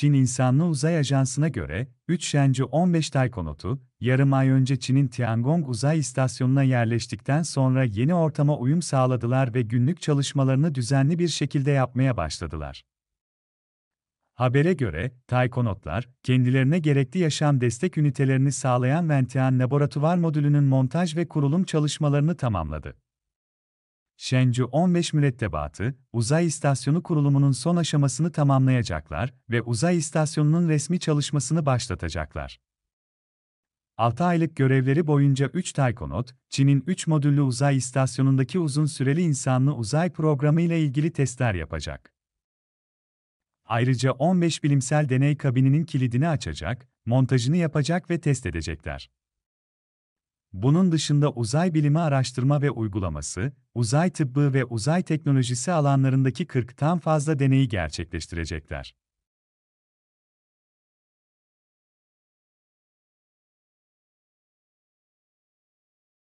Çin İnsanlı Uzay Ajansı'na göre, 3 Shenzhou 15 Taykonotu, yarım ay önce Çin'in Tiangong Uzay İstasyonu'na yerleştikten sonra yeni ortama uyum sağladılar ve günlük çalışmalarını düzenli bir şekilde yapmaya başladılar. Habere göre, taykonotlar, kendilerine gerekli yaşam destek ünitelerini sağlayan Ventian Laboratuvar Modülü'nün montaj ve kurulum çalışmalarını tamamladı. Shenzhou 15 mürettebatı, uzay istasyonu kurulumunun son aşamasını tamamlayacaklar ve uzay istasyonunun resmi çalışmasını başlatacaklar. 6 aylık görevleri boyunca 3 taykonot, Çin'in 3 modüllü uzay istasyonundaki uzun süreli insanlı uzay programı ile ilgili testler yapacak. Ayrıca 15 bilimsel deney kabininin kilidini açacak, montajını yapacak ve test edecekler. Bunun dışında uzay bilimi araştırma ve uygulaması, uzay tıbbı ve uzay teknolojisi alanlarındaki 40'tan fazla deneyi gerçekleştirecekler.